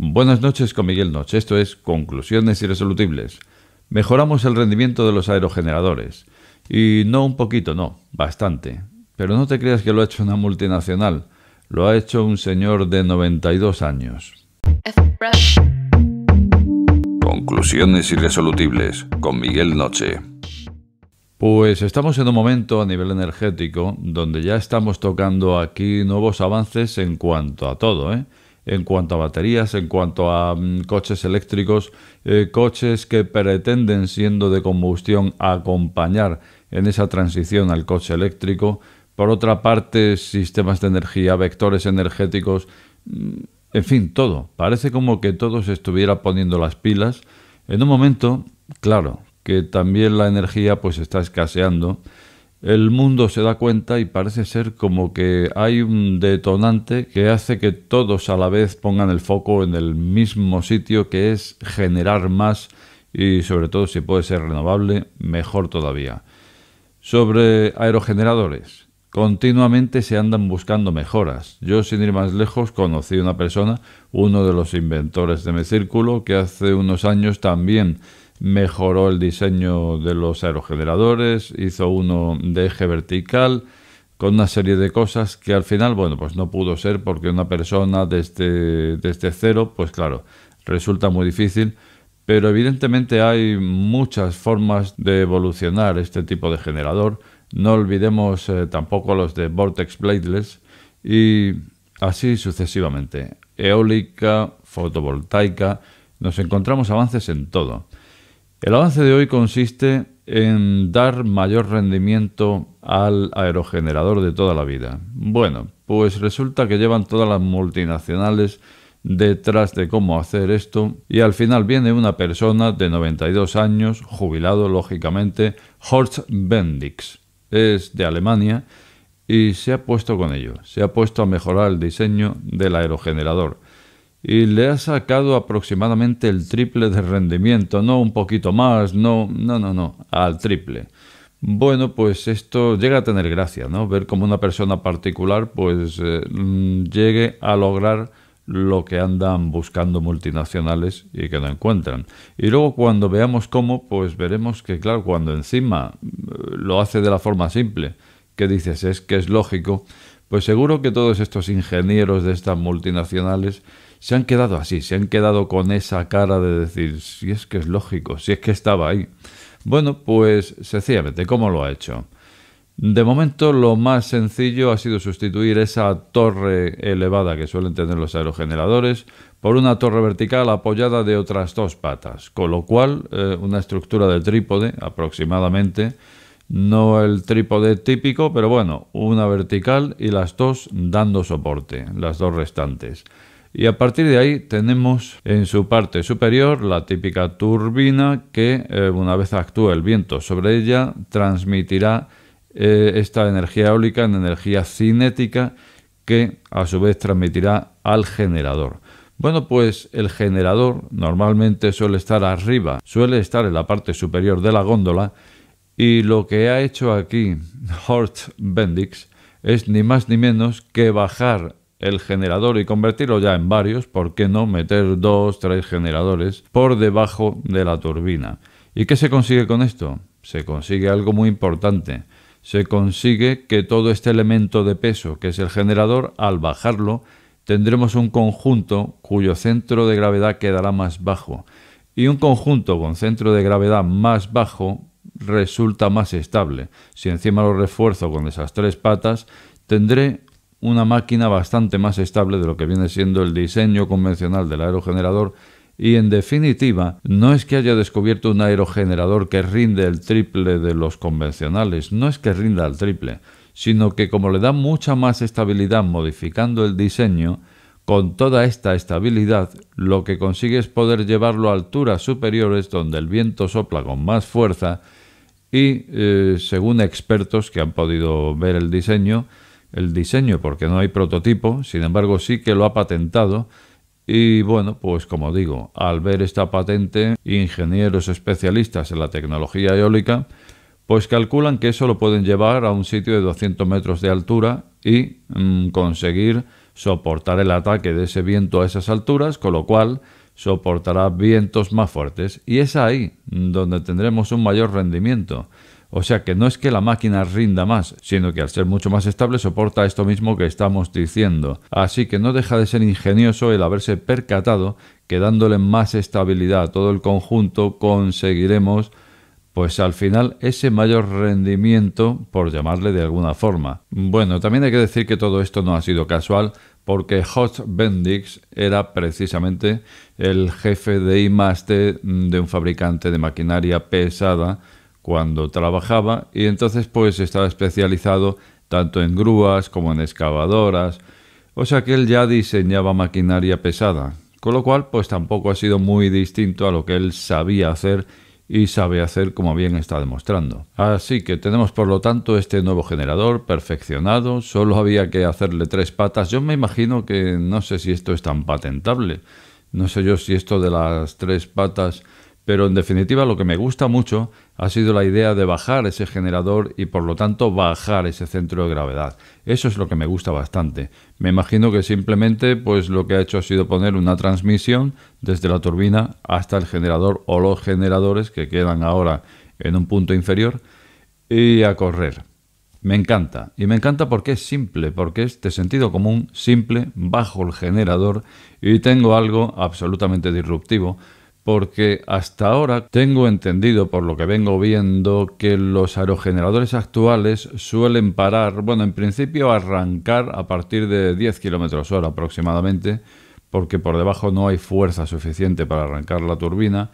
Buenas noches con Miguel Noche. Esto es Conclusiones Irresolutibles. Mejoramos el rendimiento de los aerogeneradores. Y no un poquito, no, bastante. Pero no te creas que lo ha hecho una multinacional. Lo ha hecho un señor de 92 años. Conclusiones irresolutibles con Miguel Noche. Pues estamos en un momento a nivel energético donde ya estamos tocando aquí nuevos avances en cuanto a todo, ¿eh? en cuanto a baterías, en cuanto a mm, coches eléctricos, eh, coches que pretenden siendo de combustión acompañar en esa transición al coche eléctrico. Por otra parte, sistemas de energía, vectores energéticos, mm, en fin, todo. Parece como que todo se estuviera poniendo las pilas en un momento, claro, que también la energía pues está escaseando el mundo se da cuenta y parece ser como que hay un detonante que hace que todos a la vez pongan el foco en el mismo sitio que es generar más y sobre todo si puede ser renovable, mejor todavía. Sobre aerogeneradores, continuamente se andan buscando mejoras. Yo sin ir más lejos conocí una persona, uno de los inventores de mi círculo, que hace unos años también mejoró el diseño de los aerogeneradores, hizo uno de eje vertical, con una serie de cosas que al final, bueno, pues no pudo ser porque una persona desde, este, este cero, pues claro, resulta muy difícil, pero evidentemente hay muchas formas de evolucionar este tipo de generador. No olvidemos eh, tampoco los de Vortex Bladeless y así sucesivamente. Eólica, fotovoltaica, nos encontramos avances en todo. El avance de hoy consiste en dar mayor rendimiento al aerogenerador de toda la vida. Bueno, pues resulta que llevan todas las multinacionales detrás de cómo hacer esto y al final viene una persona de 92 años, jubilado lógicamente, Horst Bendix. Es de Alemania y se ha puesto con ello, se ha puesto a mejorar el diseño del aerogenerador y le ha sacado aproximadamente el triple de rendimiento, no un poquito más, no, no, no, no, al triple. Bueno, pues esto llega a tener gracia, ¿no? Ver cómo una persona particular pues eh, mm, llegue a lograr lo que andan buscando multinacionales y que no encuentran. Y luego cuando veamos cómo, pues veremos que, claro, cuando encima eh, lo hace de la forma simple, que dices es que es lógico, pues seguro que todos estos ingenieros de estas multinacionales se han quedado así, se han quedado con esa cara de decir, si es que es lógico, si es que estaba ahí. Bueno, pues sencillamente, ¿cómo lo ha hecho? De momento lo más sencillo ha sido sustituir esa torre elevada que suelen tener los aerogeneradores por una torre vertical apoyada de otras dos patas, con lo cual eh, una estructura de trípode aproximadamente, no el trípode típico, pero bueno, una vertical y las dos dando soporte, las dos restantes y a partir de ahí tenemos en su parte superior la típica turbina que eh, una vez actúa el viento sobre ella transmitirá eh, esta energía eólica en energía cinética que a su vez transmitirá al generador. Bueno, pues el generador normalmente suele estar arriba, suele estar en la parte superior de la góndola y lo que ha hecho aquí Hort Bendix es ni más ni menos que bajar el generador y convertirlo ya en varios, ¿por qué no meter dos, tres generadores por debajo de la turbina? ¿Y qué se consigue con esto? Se consigue algo muy importante. Se consigue que todo este elemento de peso, que es el generador, al bajarlo, tendremos un conjunto cuyo centro de gravedad quedará más bajo. Y un conjunto con centro de gravedad más bajo resulta más estable. Si encima lo refuerzo con esas tres patas, tendré una máquina bastante más estable de lo que viene siendo el diseño convencional del aerogenerador y en definitiva no es que haya descubierto un aerogenerador que rinde el triple de los convencionales, no es que rinda el triple, sino que como le da mucha más estabilidad modificando el diseño, con toda esta estabilidad lo que consigue es poder llevarlo a alturas superiores donde el viento sopla con más fuerza y, eh, según expertos que han podido ver el diseño, el diseño porque no hay prototipo, sin embargo sí que lo ha patentado y bueno, pues como digo, al ver esta patente, ingenieros especialistas en la tecnología eólica, pues calculan que eso lo pueden llevar a un sitio de 200 metros de altura y mm, conseguir soportar el ataque de ese viento a esas alturas, con lo cual soportará vientos más fuertes y es ahí donde tendremos un mayor rendimiento. O sea que no es que la máquina rinda más, sino que al ser mucho más estable soporta esto mismo que estamos diciendo. Así que no deja de ser ingenioso el haberse percatado que dándole más estabilidad a todo el conjunto conseguiremos pues al final ese mayor rendimiento, por llamarle de alguna forma. Bueno, también hay que decir que todo esto no ha sido casual, porque Hot Bendix era precisamente el jefe de I+D de un fabricante de maquinaria pesada cuando trabajaba y entonces pues estaba especializado tanto en grúas como en excavadoras, o sea que él ya diseñaba maquinaria pesada, con lo cual pues tampoco ha sido muy distinto a lo que él sabía hacer y sabe hacer como bien está demostrando. Así que tenemos por lo tanto este nuevo generador perfeccionado, solo había que hacerle tres patas, yo me imagino que no sé si esto es tan patentable, no sé yo si esto de las tres patas pero en definitiva lo que me gusta mucho ha sido la idea de bajar ese generador y por lo tanto bajar ese centro de gravedad. Eso es lo que me gusta bastante. Me imagino que simplemente pues lo que ha hecho ha sido poner una transmisión desde la turbina hasta el generador o los generadores que quedan ahora en un punto inferior y a correr. Me encanta, y me encanta porque es simple, porque es de sentido común, simple, bajo el generador y tengo algo absolutamente disruptivo porque hasta ahora tengo entendido por lo que vengo viendo que los aerogeneradores actuales suelen parar, bueno, en principio arrancar a partir de 10 km hora aproximadamente, porque por debajo no hay fuerza suficiente para arrancar la turbina,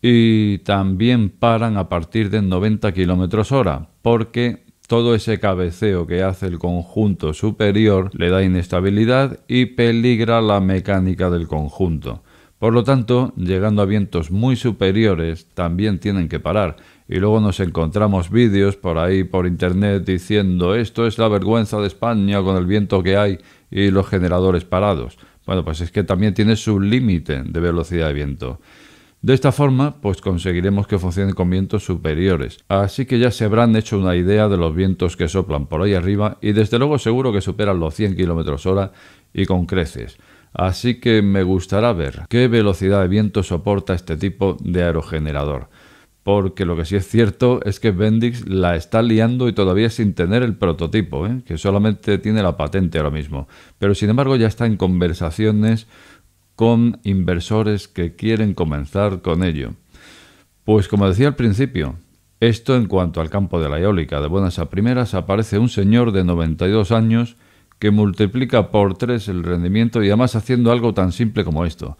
y también paran a partir de 90 km hora, porque todo ese cabeceo que hace el conjunto superior le da inestabilidad y peligra la mecánica del conjunto. Por lo tanto, llegando a vientos muy superiores, también tienen que parar. Y luego nos encontramos vídeos por ahí, por internet, diciendo esto es la vergüenza de España con el viento que hay y los generadores parados. Bueno, pues es que también tiene su límite de velocidad de viento. De esta forma, pues conseguiremos que funcionen con vientos superiores. Así que ya se habrán hecho una idea de los vientos que soplan por ahí arriba y desde luego seguro que superan los 100 km hora y con creces. Así que me gustará ver qué velocidad de viento soporta este tipo de aerogenerador. Porque lo que sí es cierto es que Bendix la está liando y todavía sin tener el prototipo, ¿eh? que solamente tiene la patente ahora mismo. Pero sin embargo ya está en conversaciones con inversores que quieren comenzar con ello. Pues como decía al principio, esto en cuanto al campo de la eólica, de buenas a primeras aparece un señor de 92 años que multiplica por tres el rendimiento y además haciendo algo tan simple como esto.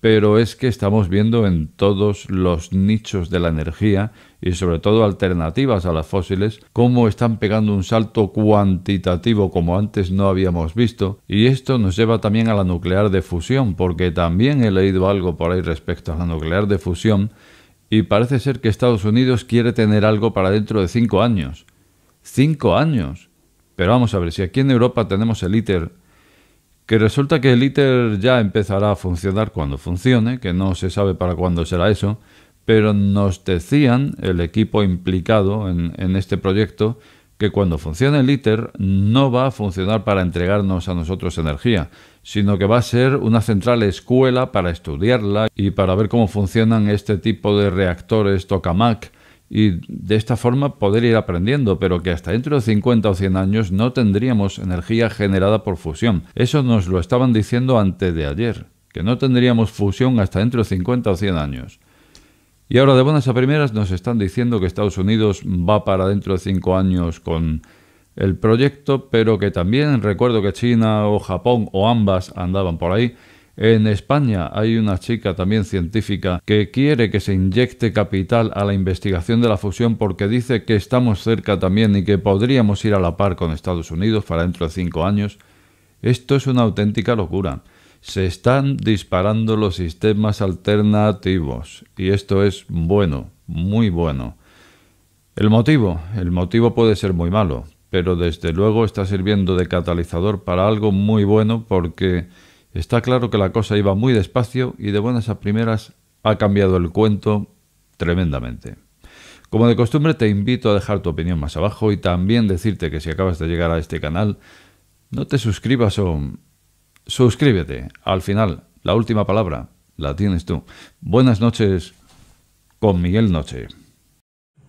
Pero es que estamos viendo en todos los nichos de la energía y sobre todo alternativas a las fósiles cómo están pegando un salto cuantitativo como antes no habíamos visto y esto nos lleva también a la nuclear de fusión porque también he leído algo por ahí respecto a la nuclear de fusión y parece ser que Estados Unidos quiere tener algo para dentro de cinco años. ¡Cinco años! Pero vamos a ver, si aquí en Europa tenemos el ITER, que resulta que el ITER ya empezará a funcionar cuando funcione, que no se sabe para cuándo será eso, pero nos decían, el equipo implicado en, este proyecto, que cuando funcione el ITER no va a funcionar para entregarnos a nosotros energía, sino que va a ser una central escuela para estudiarla y para ver cómo funcionan este tipo de reactores tokamak y de esta forma poder ir aprendiendo, pero que hasta dentro de 50 o 100 años no tendríamos energía generada por fusión. Eso nos lo estaban diciendo antes de ayer, que no tendríamos fusión hasta dentro de 50 o 100 años. Y ahora de buenas a primeras nos están diciendo que Estados Unidos va para dentro de 5 años con el proyecto, pero que también recuerdo que China o Japón o ambas andaban por ahí en España hay una chica también científica que quiere que se inyecte capital a la investigación de la fusión porque dice que estamos cerca también y que podríamos ir a la par con Estados Unidos para dentro de cinco años. Esto es una auténtica locura. Se están disparando los sistemas alternativos y esto es bueno, muy bueno. El motivo, el motivo puede ser muy malo, pero desde luego está sirviendo de catalizador para algo muy bueno porque Está claro que la cosa iba muy despacio y de buenas a primeras ha cambiado el cuento tremendamente. Como de costumbre te invito a dejar tu opinión más abajo y también decirte que si acabas de llegar a este canal, no te suscribas o suscríbete. Al final, la última palabra la tienes tú. Buenas noches con Miguel Noche.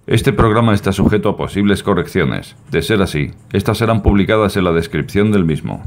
Este programa está sujeto a posibles correcciones. De ser así, estas serán publicadas en la descripción del mismo.